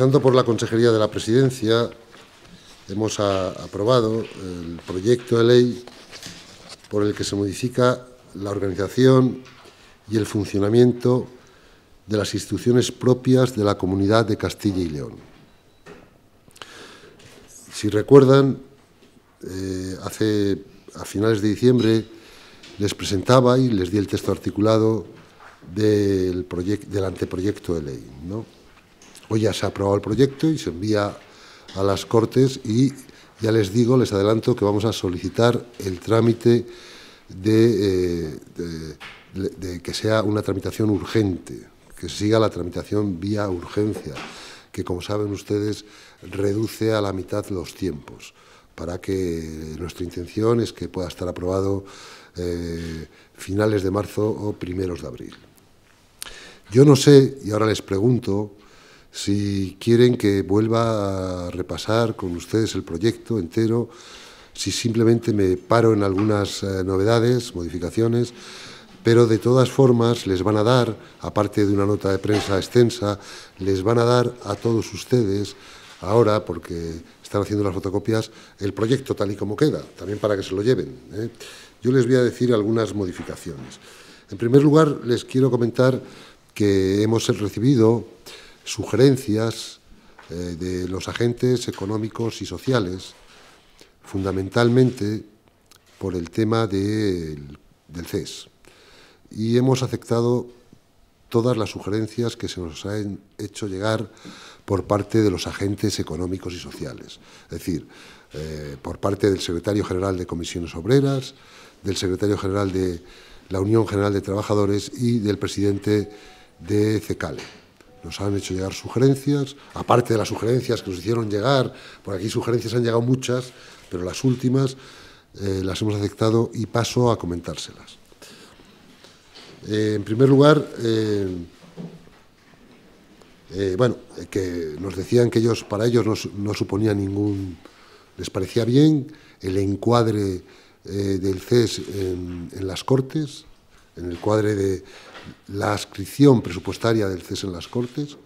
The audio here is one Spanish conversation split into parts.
Empezando por la Consejería de la Presidencia, hemos aprobado el proyecto de ley por el que se modifica la organización y el funcionamiento de las instituciones propias de la Comunidad de Castilla y León. Si recuerdan, eh, hace a finales de diciembre les presentaba y les di el texto articulado del, del anteproyecto de ley. ¿no? Hoy ya se ha aprobado el proyecto y se envía a las Cortes y ya les digo, les adelanto que vamos a solicitar el trámite eh, de, que sea una tramitación urgente, que siga la tramitación vía urgencia, que como saben ustedes reduce a la mitad los tiempos, para que nuestra intención es que pueda estar aprobado eh, finales de marzo o primeros de abril. Yo no sé, y ahora les pregunto, si quieren que vuelva a repasar con ustedes el proyecto entero, si simplemente me paro en algunas eh, novedades, modificaciones, pero de todas formas les van a dar, aparte de una nota de prensa extensa, les van a dar a todos ustedes ahora, porque están haciendo las fotocopias, el proyecto tal y como queda, también para que se lo lleven. ¿eh? Yo les voy a decir algunas modificaciones. En primer lugar, les quiero comentar que hemos recibido sugerencias eh, de los agentes económicos y sociales, fundamentalmente por el tema del CES. Y hemos aceptado todas las sugerencias que se nos han hecho llegar por parte de los agentes económicos y sociales. Es decir, eh, por parte del secretario general de Comisiones Obreras, del secretario general de la Unión General de Trabajadores y del presidente de CECALE nos han hecho llegar sugerencias, aparte de las sugerencias que nos hicieron llegar, por aquí sugerencias han llegado muchas, pero las últimas eh, las hemos aceptado y paso a comentárselas. Eh, en primer lugar, eh, bueno, que nos decían que ellos, para ellos no, suponía ningún, les parecía bien el encuadre del CES en, en las Cortes, en el cuadre de, la adscripción presupuestaria del CES en las Cortes,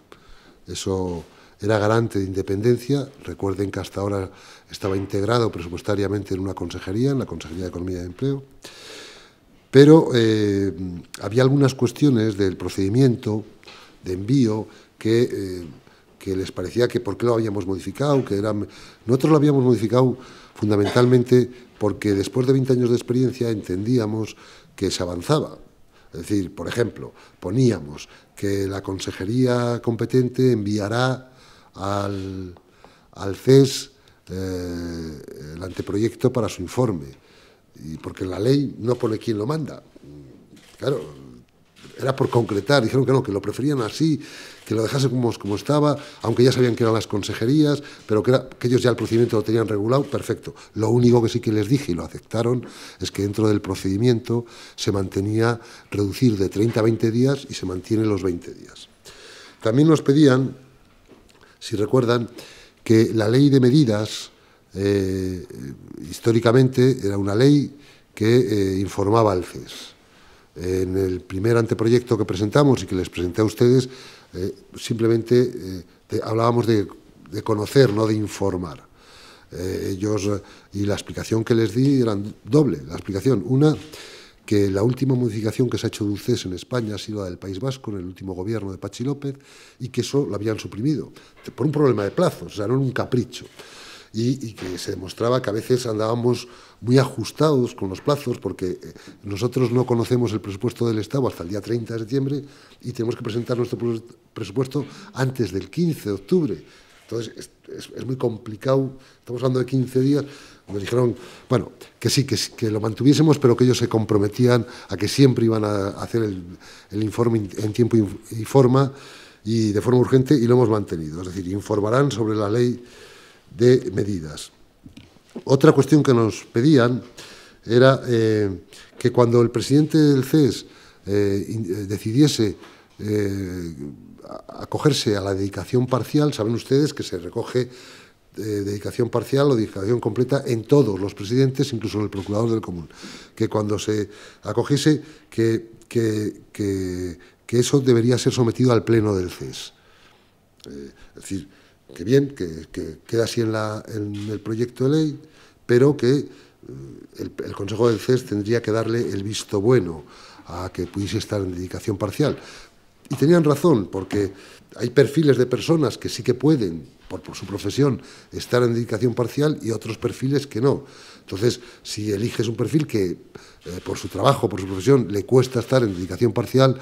eso era garante de independencia. Recuerden que hasta ahora estaba integrado presupuestariamente en una consejería, en la Consejería de Economía y Empleo. Pero eh, había algunas cuestiones del procedimiento de envío eh, que, les parecía que por qué lo habíamos modificado, que eran... Nosotros lo habíamos modificado fundamentalmente porque después de 20 años de experiencia entendíamos que se avanzaba es decir, por ejemplo, poníamos que la consejería competente enviará al, al CES eh, el anteproyecto para su informe, y porque la ley no pone quién lo manda. Claro, era por concretar, dijeron que no, que lo preferían así, que lo dejase como, estaba, aunque ya sabían que eran las consejerías, pero que, ellos ya el procedimiento lo tenían regulado, perfecto. Lo único que sí que les dije y lo aceptaron es que dentro del procedimiento se mantenía reducir de 30 a 20 días y se mantiene los 20 días. También nos pedían, si recuerdan, que la ley de medidas eh, históricamente era una ley que eh, informaba al CES en el primer anteproyecto que presentamos y que les presenté a ustedes, eh, simplemente eh, hablábamos de, conocer, no de informar. Eh, ellos y la explicación que les di eran doble. La explicación, una, que la última modificación que se ha hecho dulces en España ha sido la del País Vasco, en el último gobierno de Pachi López, y que eso lo habían suprimido, por un problema de plazos, o sea, no en un capricho y, que se demostraba que a veces andábamos muy ajustados con los plazos porque eh, nosotros no conocemos el presupuesto del Estado hasta el día 30 de septiembre y tenemos que presentar nuestro presupuesto antes del 15 de octubre. Entonces, es, muy complicado, estamos hablando de 15 días. Nos dijeron, bueno, que sí, que, lo mantuviésemos, pero que ellos se comprometían a que siempre iban a hacer el, el informe en tiempo y forma y de forma urgente y lo hemos mantenido. Es decir, informarán sobre la ley de medidas. Otra cuestión que nos pedían era eh, que cuando el presidente del CES eh, eh, decidiese acogerse a la dedicación parcial, saben ustedes que se recoge dedicación parcial o dedicación completa en todos los presidentes, incluso en el procurador del común, que cuando se acogiese, que, eso debería ser sometido al pleno del CES. es decir, que bien, que, queda así en, el proyecto de ley, pero que eh, el, Consejo del CES tendría que darle el visto bueno a que pudiese estar en dedicación parcial. Y tenían razón, porque hay perfiles de personas que sí que pueden, por, su profesión, estar en dedicación parcial y otros perfiles que no. Entonces, si eliges un perfil que eh, por su trabajo, por su profesión, le cuesta estar en dedicación parcial,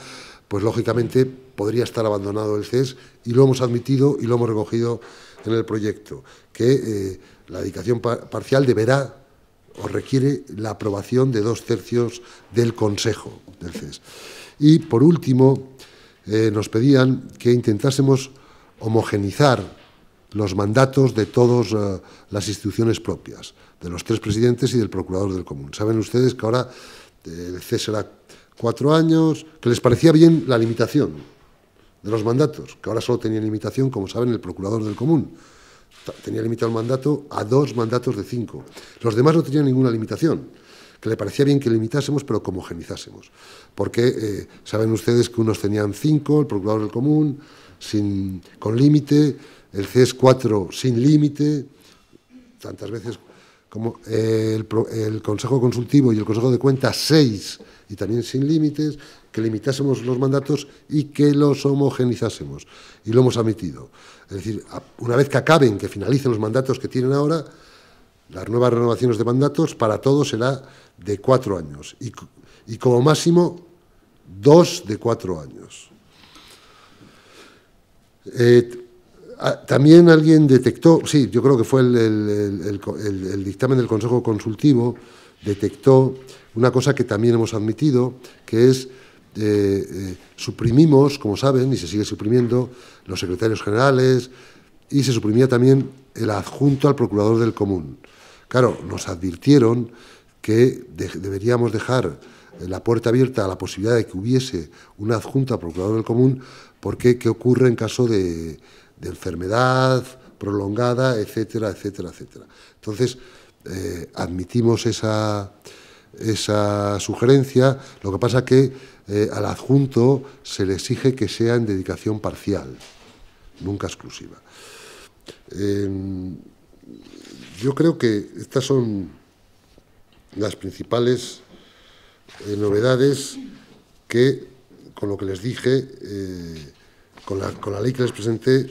pues lógicamente podría estar abandonado el CES y lo hemos admitido y lo hemos recogido en el proyecto, que eh, la dedicación parcial deberá o requiere la aprobación de dos tercios del Consejo del CES. Y por último, eh, nos pedían que intentásemos homogenizar los mandatos de todas eh, las instituciones propias, de los tres presidentes y del procurador del común. Saben ustedes que ahora el CES será cuatro años, que les parecía bien la limitación de los mandatos, que ahora solo tenía limitación, como saben, el procurador del común. Tenía limitado el mandato a dos mandatos de cinco. Los demás no tenían ninguna limitación, que le parecía bien que limitásemos, pero como homogenizásemos. Porque eh, saben ustedes que unos tenían cinco, el procurador del común, sin, con límite, el CES 4 sin límite, tantas veces como eh, el, Consejo Consultivo y el Consejo de Cuentas seis y también sin límites, que limitásemos los mandatos y que los homogenizásemos. Y lo hemos admitido. Es decir, una vez que acaben, que finalicen los mandatos que tienen ahora, las nuevas renovaciones de mandatos para todos será de cuatro años y, como máximo dos de cuatro años. Eh, Ah, también alguien detectó, sí, yo creo que fue el, dictamen del Consejo Consultivo, detectó una cosa que también hemos admitido, que es, eh, eh, suprimimos, como saben, y se sigue suprimiendo, los secretarios generales, y se suprimía también el adjunto al procurador del común. Claro, nos advirtieron que deberíamos dejar eh, la puerta abierta a la posibilidad de que hubiese un adjunto al procurador del común, porque ¿qué ocurre en caso de de enfermedad prolongada, etcétera, etcétera, etcétera. Entonces, eh, admitimos esa, sugerencia, lo que pasa que eh, al adjunto se le exige que sea en dedicación parcial, nunca exclusiva. Em, yo creo que estas son las principales eh, novedades que, con lo que les dije, con la, con la ley que les presenté,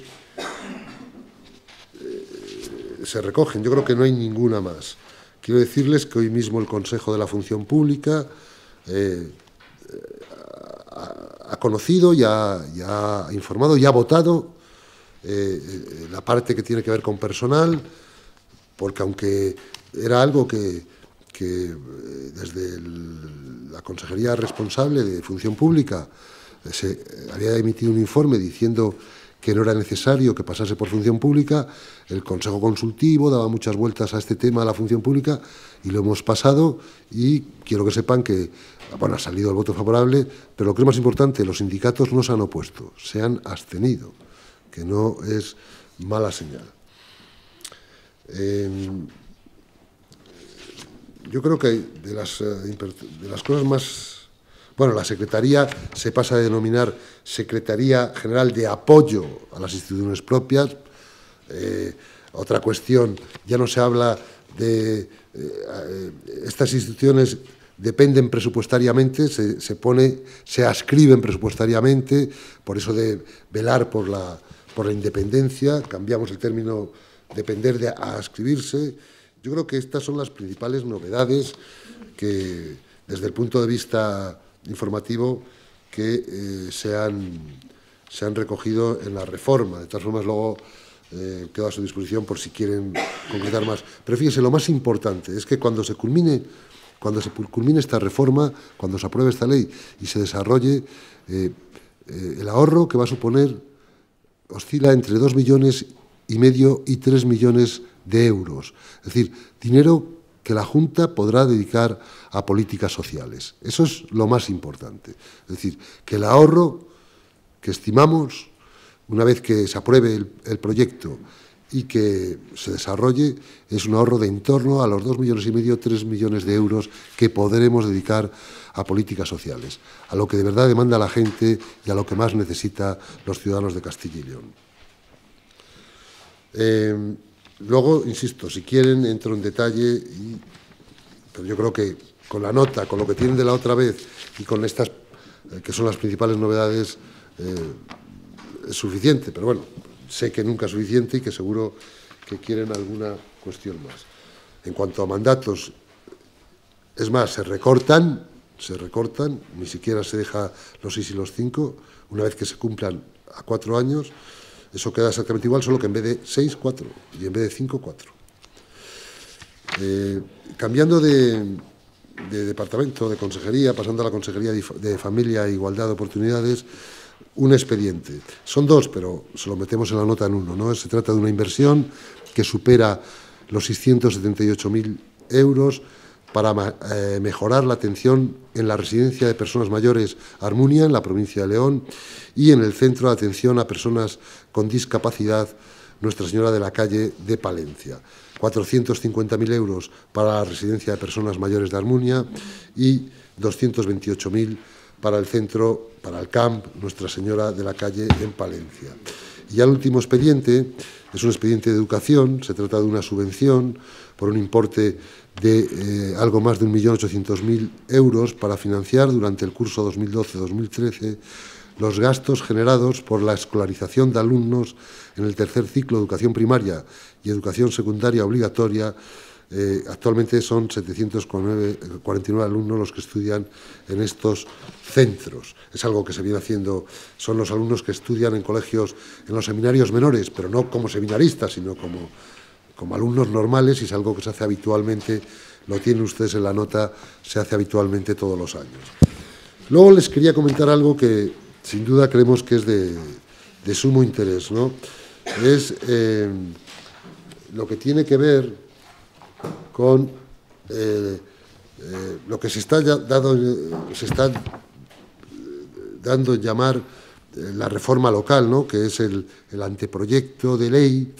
se recogen. Yo creo que no hay ninguna más. Quiero decirles que hoy mismo el Consejo de la Función Pública eh, eh, ha, conocido, ya, ha informado, ya ha votado eh, la parte que tiene que ver con personal, porque aunque era algo que, desde la Consejería responsable de Función Pública se había emitido un informe diciendo que no era necesario que pasase por función pública. El Consejo Consultivo daba muchas vueltas a este tema, a la función pública, y lo hemos pasado. Y quiero que sepan que, bueno, ha salido el voto favorable, pero lo que es más importante, los sindicatos no se han opuesto, se han abstenido, que no es mala señal. Em, yo creo que de las, eh, de las cosas más bueno, la Secretaría se pasa a denominar Secretaría General de Apoyo a las instituciones propias. Eh, otra cuestión, ya no se habla de... Eh, estas instituciones dependen presupuestariamente, se, se, pone, se ascriben presupuestariamente, por eso de velar por la, por la independencia, cambiamos el término depender de ascribirse. Yo creo que estas son las principales novedades que desde el punto de vista informativo que eh, se, han, recogido en la reforma. De todas formas, luego eh, quedo a su disposición por si quieren concretar más. Pero fíjense, lo más importante es que cuando se culmine, cuando se culmine esta reforma, cuando se apruebe esta ley y se desarrolle, eh, eh, el ahorro que va a suponer oscila entre 2 millones y medio y 3 millones de euros. Es decir, dinero que la Junta podrá dedicar a políticas sociales. Eso es lo más importante. Es decir, que el ahorro que estimamos, una vez que se apruebe el, proyecto y que se desarrolle, es un ahorro de en torno a los dos millones y medio, 3 millones de euros que podremos dedicar a políticas sociales, a lo que de verdad demanda la gente y a lo que más necesita los ciudadanos de Castilla y León. Eh, Luego, insisto, si quieren, entro en detalle, pero yo creo que con la nota, con lo que tienen de la otra vez y con estas, eh, que son las principales novedades, eh, es suficiente. Pero bueno, sé que nunca es suficiente y que seguro que quieren alguna cuestión más. En cuanto a mandatos, es más, se recortan, se recortan, ni siquiera se deja los seis y los cinco, una vez que se cumplan a cuatro años. Eso queda exactamente igual, solo que en vez de 6, cuatro, y en vez de 5, 4. Eh, cambiando de, departamento, de consejería, pasando a la Consejería de Familia e Igualdad de Oportunidades, un expediente. Son dos, pero se lo metemos en la nota en uno. ¿no? Se trata de una inversión que supera los 678.000 euros para eh, mejorar la atención en la residencia de personas mayores Armunia, en la provincia de León, y en el centro de atención a personas con discapacidad Nuestra Señora de la Calle de Palencia. 450.000 euros para la residencia de personas mayores de Armunia y 228.000 para el centro, para el CAMP Nuestra Señora de la Calle en Palencia. Y al el último expediente es un expediente de educación, se trata de una subvención por un importe de eh, algo más de 1.800.000 euros para financiar durante el curso 2012-2013 los gastos generados por la escolarización de alumnos en el tercer ciclo de educación primaria y educación secundaria obligatoria. Eh, actualmente son 749 alumnos los que estudian en estos centros. Es algo que se viene haciendo, son los alumnos que estudian en colegios, en los seminarios menores, pero no como seminaristas, sino como como alumnos normales y es algo que se hace habitualmente, lo tienen ustedes en la nota, se hace habitualmente todos los años. Luego les quería comentar algo que sin duda creemos que es de, sumo interés, ¿no? Es eh, lo que tiene que ver con eh, eh, lo que se está, se dando en llamar la reforma local, ¿no? que es el anteproyecto de ley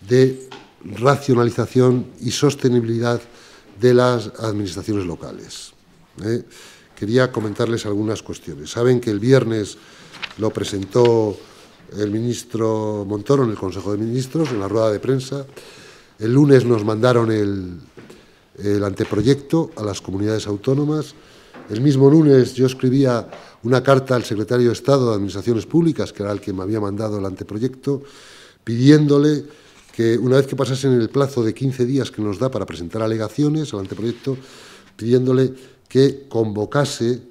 de racionalización y sostenibilidad de las administraciones locales. ¿eh? Quería comentarles algunas cuestiones. Saben que el viernes lo presentó el ministro Montoro en el Consejo de Ministros, en la rueda de prensa. El lunes nos mandaron el, el anteproyecto a las comunidades autónomas. El mismo lunes yo escribía una carta al secretario de Estado de Administraciones Públicas, que era el que me había mandado el anteproyecto, pidiéndole que una vez que pasasen el plazo de 15 días que nos da para presentar alegaciones al anteproyecto, pidiéndole que convocase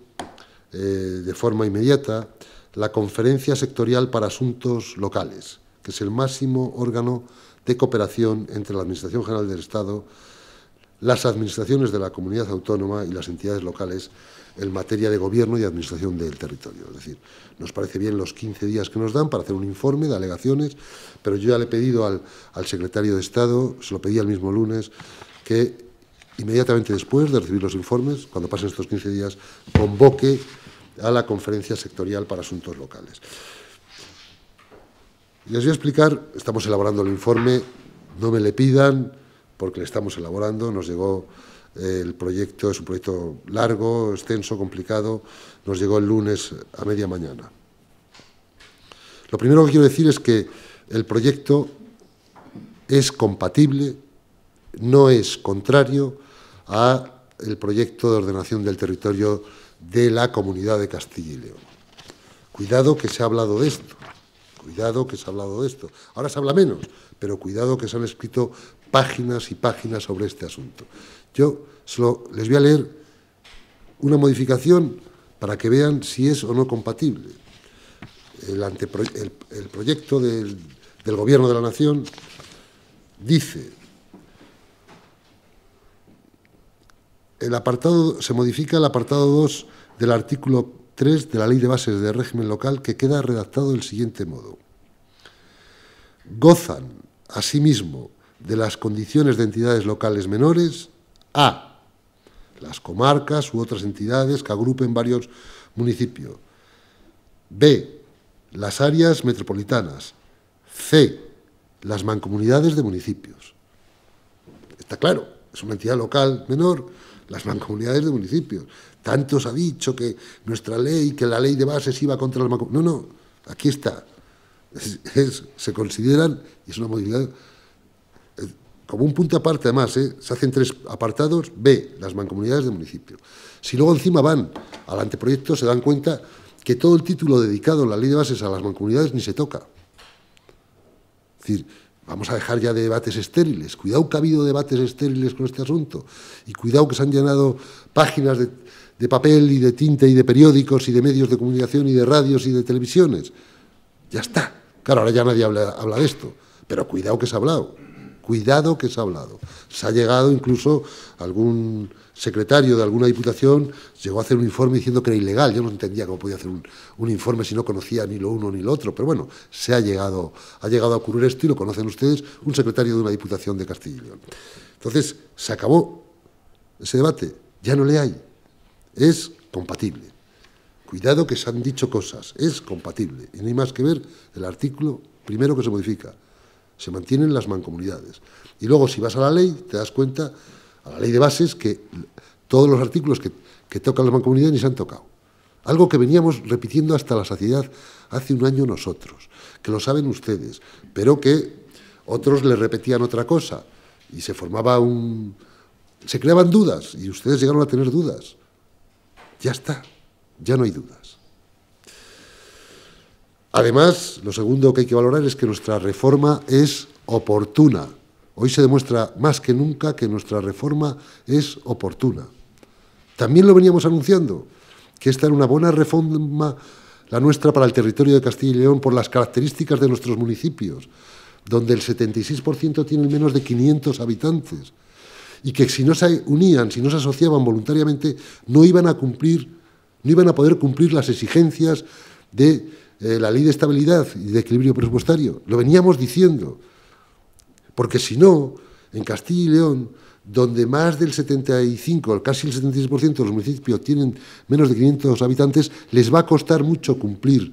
eh, de forma inmediata la Conferencia Sectorial para Asuntos Locales, que es el máximo órgano de cooperación entre la Administración General del Estado, las administraciones de la comunidad autónoma y las entidades locales en materia de gobierno y administración del territorio. Es decir, nos parece bien los 15 días que nos dan para hacer un informe de alegaciones, pero yo ya le he pedido al, al secretario de Estado, se lo pedí el mismo lunes, que inmediatamente después de recibir los informes, cuando pasen estos 15 días, convoque a la conferencia sectorial para asuntos locales. Les voy a explicar, estamos elaborando el informe, no me le pidan, porque le estamos elaborando, nos llegó el proyecto es un proyecto largo, extenso, complicado. Nos llegó el lunes a media mañana. Lo primero que quiero decir es que el proyecto es compatible, no es contrario a el proyecto de ordenación del territorio de la Comunidad de Castilla y León. Cuidado que se ha hablado de esto. Cuidado que se ha hablado de esto. Ahora se habla menos, pero cuidado que se han escrito páginas y páginas sobre este asunto. Yo les voy a leer una modificación para que vean si es o no compatible. El, proyecto del, Gobierno de la Nación dice, el apartado, se modifica el apartado 2 del artículo 3 de la Ley de Bases de Régimen Local que queda redactado del siguiente modo. Gozan, asimismo, de las condiciones de entidades locales menores a. Las comarcas u otras entidades que agrupen varios municipios. B. Las áreas metropolitanas. C. Las mancomunidades de municipios. Está claro, es una entidad local menor, las mancomunidades de municipios. Tanto ha dicho que nuestra ley, que la ley de bases iba contra las mancomunidades. No, no, aquí está. se consideran, y es una movilidad como un punto aparte además, ¿eh? se hacen tres apartados, B, las mancomunidades de municipio. Si luego encima van al anteproyecto, se dan cuenta que todo el título dedicado en la ley de bases a las mancomunidades ni se toca. Es decir, vamos a dejar ya de debates estériles. Cuidado que ha habido debates estériles con este asunto. Y cuidado que se han llenado páginas de, de papel y de tinta y de periódicos y de medios de comunicación y de radios y de televisiones. Ya está. Claro, ahora ya nadie habla, habla de esto. Pero cuidado que se ha hablado. Cuidado que se ha hablado. Se ha llegado incluso algún secretario de alguna diputación llegó a hacer un informe diciendo que era ilegal. Yo no entendía cómo podía hacer un, informe si no conocía ni lo uno ni lo otro. Pero bueno, se ha llegado, ha llegado a ocurrir esto y lo conocen ustedes, un secretario de una diputación de Castilla y León. Entonces, se acabó ese debate. Ya no le hay. Es compatible. Cuidado que se han dicho cosas. Es compatible. Y no hay más que ver el artículo primero que se modifica se mantienen las mancomunidades. Y luego, si vas a la ley, te das cuenta, a la ley de bases, que todos los artículos que, tocan las mancomunidades ni se han tocado. Algo que veníamos repitiendo hasta la saciedad hace un año nosotros, que lo saben ustedes, pero que otros le repetían otra cosa y se formaba un... se creaban dudas y ustedes llegaron a tener dudas. Ya está, ya no hay dudas. Además, lo segundo que hay que valorar es que nuestra reforma es oportuna. Hoy se demuestra más que nunca que nuestra reforma es oportuna. También lo veníamos anunciando, que esta era una buena reforma, la nuestra, para el territorio de Castilla y León, por las características de nuestros municipios, donde el 76% tiene menos de 500 habitantes, y que si no se unían, si no se asociaban voluntariamente, no iban a cumplir, no iban a poder cumplir las exigencias de eh, la ley de estabilidad y de equilibrio presupuestario. Lo veníamos diciendo. Porque si no, en Castilla y León, donde más del 75, casi el 76% de los municipios tienen menos de 500 habitantes, les va a costar mucho cumplir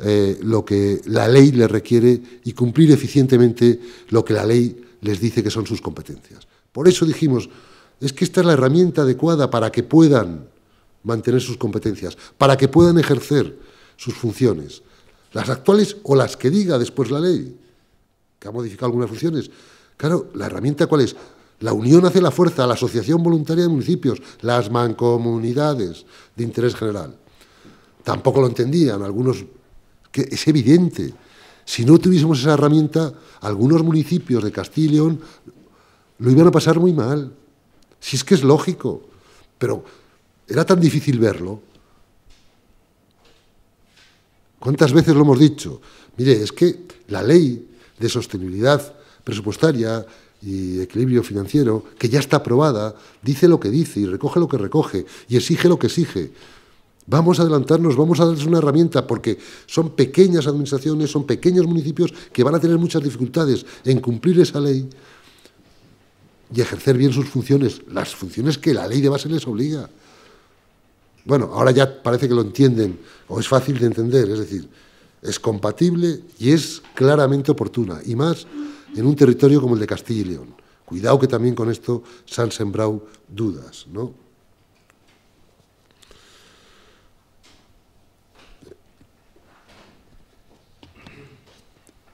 eh, lo que la ley les requiere y cumplir eficientemente lo que la ley les dice que son sus competencias. Por eso dijimos, es que esta es la herramienta adecuada para que puedan mantener sus competencias, para que puedan ejercer sus funciones, las actuales o las que diga después la ley, que ha modificado algunas funciones. Claro, la herramienta cuál es? La unión hace la fuerza, la asociación voluntaria de municipios, las mancomunidades de interés general. Tampoco lo entendían algunos, que es evidente. Si no tuviésemos esa herramienta, algunos municipios de Castilla y León lo iban a pasar muy mal. Si es que es lógico, pero era tan difícil verlo ¿Cuántas veces lo hemos dicho? Mire, es que la ley de sostenibilidad presupuestaria y equilibrio financiero, que ya está aprobada, dice lo que dice y recoge lo que recoge y exige lo que exige. Vamos a adelantarnos, vamos a darles una herramienta, porque son pequeñas administraciones, son pequeños municipios que van a tener muchas dificultades en cumplir esa ley y ejercer bien sus funciones, las funciones que la ley de base les obliga. Bueno, ahora ya parece que lo entienden o es fácil de entender, es decir, es compatible y es claramente oportuna, y más en un territorio como el de Castilla y León. Cuidado que también con esto se han sembrado dudas, ¿no?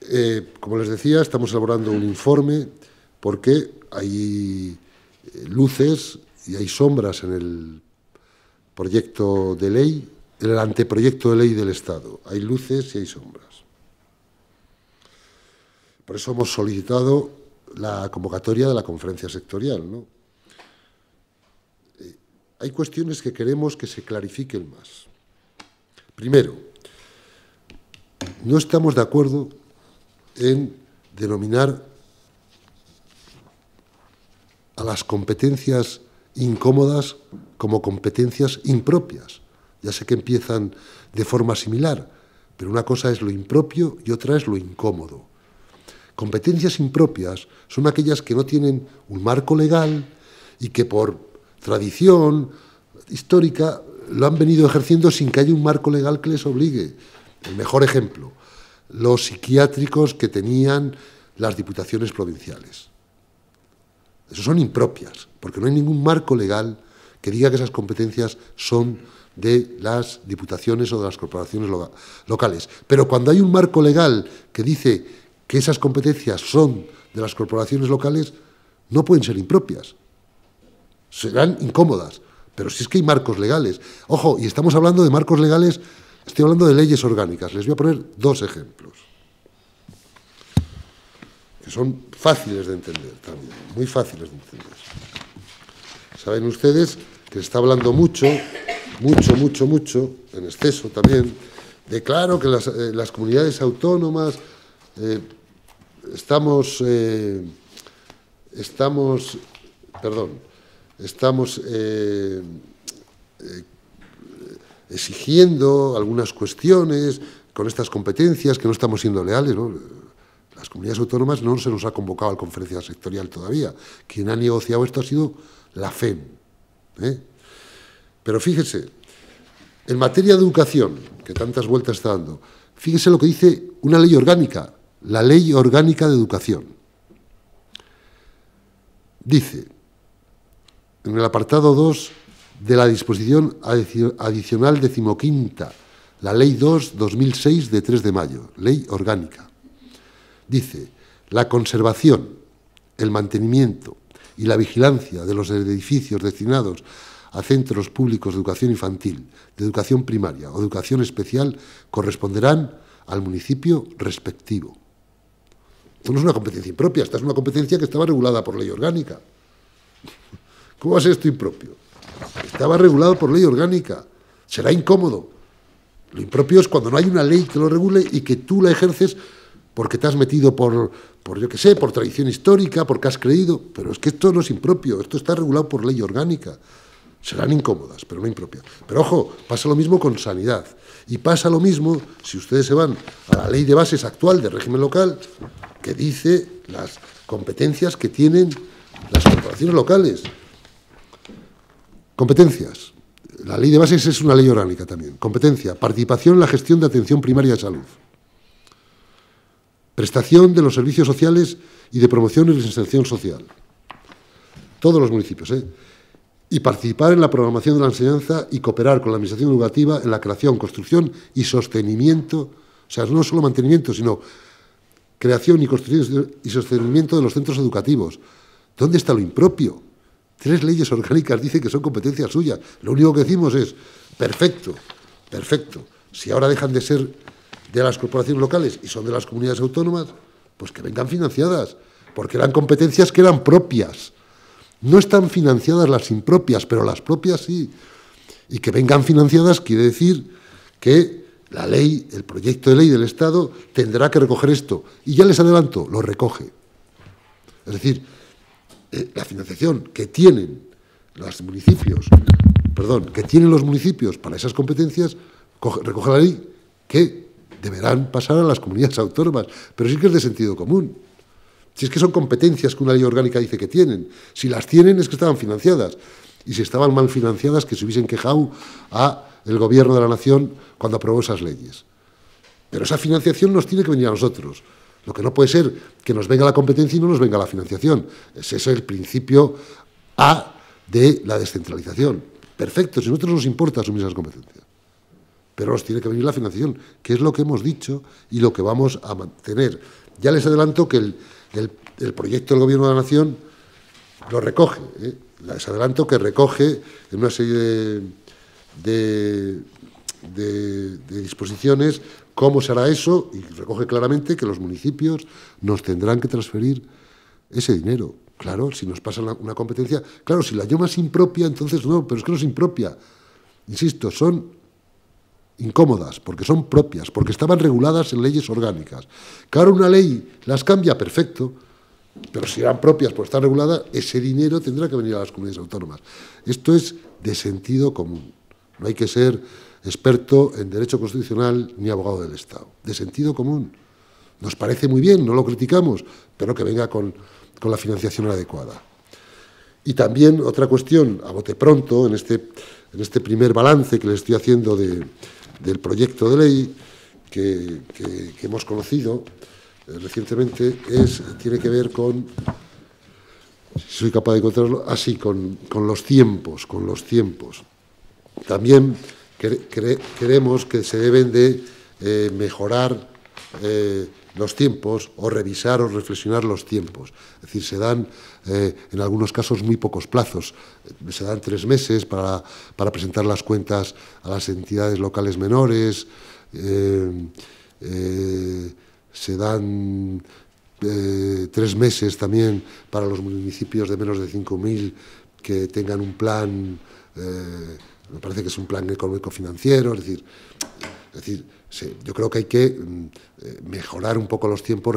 Eh, como les decía, estamos elaborando un informe porque hay eh, luces y hay sombras en el proyecto de ley, el anteproyecto de ley del Estado. Hay luces y hay sombras. Por eso hemos solicitado la convocatoria de la conferencia sectorial. Eh, hay cuestiones que queremos que se clarifiquen más. Primero, no estamos de acuerdo en denominar a las competencias incómodas como competencias impropias. Ya sé que empiezan de forma similar, pero una cosa es lo impropio y otra es lo incómodo. Competencias impropias son aquellas que no tienen un marco legal y que por tradición histórica lo han venido ejerciendo sin que haya un marco legal que les obligue. El mejor ejemplo, los psiquiátricos que tenían las diputaciones provinciales. Eso son impropias, porque no hay ningún marco legal que diga que esas competencias son de las diputaciones o de las corporaciones locales. Pero cuando hay un marco legal que dice que esas competencias son de las corporaciones locales, no pueden ser impropias. Serán incómodas, pero si es que hay marcos legales. Ojo, y estamos hablando de marcos legales, estoy hablando de leyes orgánicas. Les voy a poner dos ejemplos que son fáciles de entender también, muy fáciles de entender. Saben ustedes que está hablando mucho, mucho, mucho, mucho, en exceso también, de claro que las, eh, comunidades autónomas eh, estamos, eh, estamos, perdón, estamos exigiendo algunas cuestiones con estas competencias que no estamos siendo leales, ¿no? Las comunidades autónomas no se nos ha convocado a la conferencia sectorial todavía. Quien ha negociado esto ha sido la FEM. ¿eh? Pero fíjese, en materia de educación, que tantas vueltas está dando, fíjese lo que dice una ley orgánica, la Ley Orgánica de Educación. Dice, en el apartado 2 de la disposición adicional decimoquinta, la Ley 2-2006 de 3 de mayo, Ley Orgánica dice, la conservación, el mantenimiento y la vigilancia de los edificios destinados a centros públicos de educación infantil, de educación primaria o educación especial corresponderán al municipio respectivo. Esto no es una competencia impropia, esta es una competencia que estaba regulada por ley orgánica. ¿Cómo va a ser esto impropio? Estaba regulado por ley orgánica. Será incómodo. Lo impropio es cuando no hay una ley que lo regule y que tú la ejerces porque te has metido por, por yo qué sé, por tradición histórica, porque has creído, pero es que esto no es impropio, esto está regulado por ley orgánica. Serán incómodas, pero no impropias. Pero ojo, pasa lo mismo con sanidad. Y pasa lo mismo si ustedes se van a la ley de bases actual del régimen local, que dice las competencias que tienen las corporaciones locales. Competencias. La ley de bases es una ley orgánica también. Competencia. Participación en la gestión de atención primaria de salud prestación de los servicios sociales y de promoción y reinserción social. Todos los municipios, ¿eh? Y participar en la programación de la enseñanza y cooperar con la administración educativa en la creación, construcción y sostenimiento, o sea, no solo mantenimiento, sino creación y construcción y sostenimiento de los centros educativos. ¿Dónde está lo impropio? Tres leyes orgánicas dicen que son competencia suya. Lo único que decimos es, perfecto, perfecto. Si ahora dejan de ser de las corporaciones locales y son de las comunidades autónomas, pues que vengan financiadas, porque eran competencias que eran propias. No están financiadas las impropias, pero las propias sí. Y que vengan financiadas quiere decir que la ley, el proyecto de ley del Estado tendrá que recoger esto. Y ya les adelanto, lo recoge. Es decir, eh, la financiación que tienen los municipios, perdón, que tienen los municipios para esas competencias, recoge la ley que deberán pasar a las comunidades autónomas, pero sí que es de sentido común. Si es que son competencias que una ley orgánica dice que tienen, si las tienen es que estaban financiadas, y si estaban mal financiadas que se hubiesen quejado a el gobierno de la nación cuando aprobó esas leyes. Pero esa financiación nos tiene que venir a nosotros. Lo que no puede ser que nos venga la competencia y no nos venga la financiación. Ese es el principio A de la descentralización. Perfecto, si a nosotros nos importa asumir esas competencias pero nos tiene que venir la financiación, que es lo que hemos dicho y lo que vamos a mantener. Ya les adelanto que el, proyecto del Gobierno de la Nación lo recoge, ¿eh? les adelanto que recoge en una serie de, disposiciones cómo se hará eso y recoge claramente que los municipios nos tendrán que transferir ese dinero. Claro, si nos pasa una competencia, claro, si la es impropia, entonces no, pero es que no es impropia. Insisto, son incómodas, porque son propias, porque estaban reguladas en leyes orgánicas. Claro, una ley las cambia, perfecto, pero si eran propias por estar reguladas, ese dinero tendrá que venir a las comunidades autónomas. Esto es de sentido común. No hay que ser experto en derecho constitucional ni abogado del Estado. De sentido común. Nos parece muy bien, no lo criticamos, pero que venga con, con la financiación adecuada. Y también otra cuestión, a bote pronto, en este, en este primer balance que le estoy haciendo de, del proyecto de ley que, hemos conocido eh, recientemente es, tiene que ver con, si soy capaz de encontrarlo, así, ah, con, con, los tiempos, con los tiempos. También creemos que se deben de eh, mejorar eh, los tiempos o revisar o reflexionar los tiempos. Es decir, se dan eh, en algunos casos muy pocos plazos. Eh, se dan tres meses para, presentar las cuentas a las entidades locales menores, eh, se dan tres meses también para los municipios de menos de 5.000 que tengan un plan, me parece que es un plan económico financiero, es decir, es decir, yo creo que hay que mm, eh, mejorar un poco los tiempos,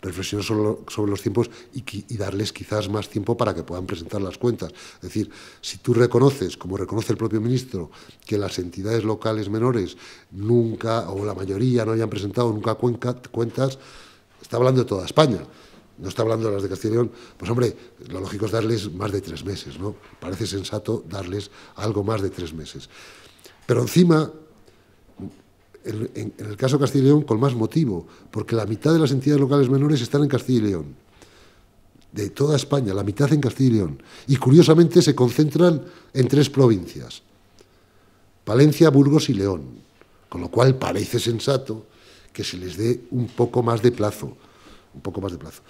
reflexionar sobre los tiempos y, darles quizás más tiempo para que puedan presentar las cuentas. Es decir, si tú reconoces, como reconoce el propio ministro, que las entidades locales menores nunca, o la mayoría, no hayan presentado nunca cuentas, está hablando de toda España no está hablando de las de Castilla y León, pues hombre, lo lógico es darles más de tres meses, ¿no? Parece sensato darles algo más de tres meses. Pero encima, en, el caso de Castilla y León con más motivo, porque la mitad de las entidades locales menores están en Castilla y León, de toda España, la mitad en Castilla y León, y curiosamente se concentran en tres provincias, Valencia, Burgos y León, con lo cual parece sensato que se les dé un poco más de plazo, un poco más de plazo.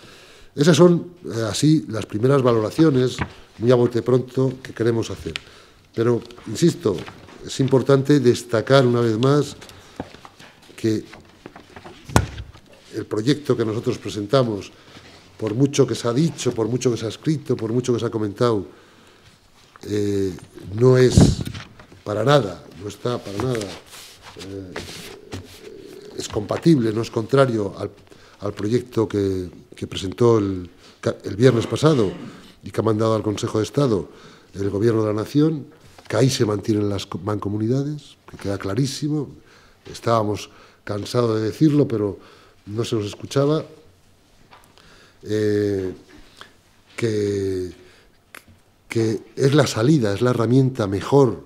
Esas son eh, así las primeras valoraciones, muy a bote pronto, que queremos hacer. Pero, insisto, es importante destacar una vez más que el proyecto que nosotros presentamos, por mucho que se ha dicho, por mucho que se ha escrito, por mucho que se ha comentado, eh, no es para nada, no está para nada, eh, es compatible, no es contrario al, proyecto que, presentó el, el, viernes pasado y que ha mandado al Consejo de Estado el Gobierno de la Nación, que ahí se mantienen las mancomunidades, que queda clarísimo. Estábamos cansado de decirlo, pero no se nos escuchaba, eh, que, es la salida, es la herramienta mejor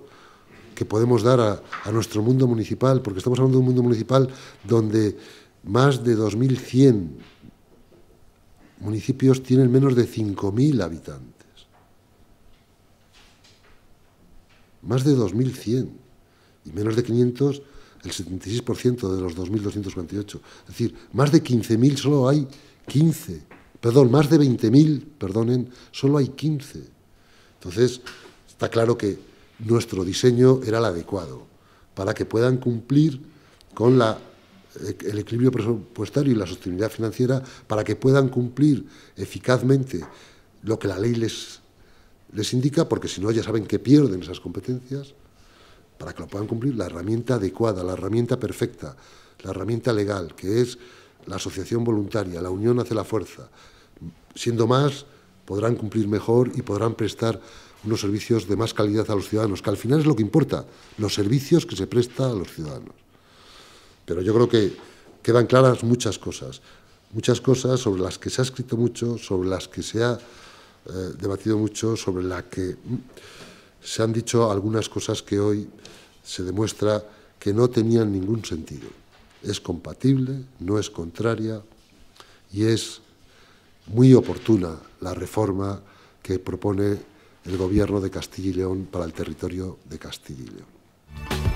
que podemos dar a, a nuestro mundo municipal, porque estamos hablando de un mundo municipal donde más de 2.100 municipios tienen menos de 5.000 habitantes. Más de 2.100 y menos de 500 el 76% de los 2.248. Es decir, más de 15.000 solo hay 15. Perdón, más de 20.000, perdonen, solo hay 15. Entonces, está claro que nuestro diseño era el adecuado para que puedan cumplir con la, eh, el equilibrio presupuestario y la sostenibilidad financiera, para que puedan cumplir eficazmente lo que la ley les, les indica, porque si no ya saben que pierden esas competencias para que lo puedan cumplir, la herramienta adecuada, la herramienta perfecta, la herramienta legal, que es la asociación voluntaria, la unión hace la fuerza. Siendo más, podrán cumplir mejor y podrán prestar unos servicios de más calidad a los ciudadanos, que al final es lo que importa, los servicios que se presta a los ciudadanos. Pero yo creo que quedan claras muchas cosas, muchas cosas sobre las que se ha escrito mucho, sobre las que se ha eh, debatido mucho, sobre las que se han dicho algunas cosas que hoy se demuestra que no tenían ningún sentido. Es compatible, no es contraria y es muy oportuna la reforma que propone el Gobierno de Castilla y León para el territorio de Castilla y León.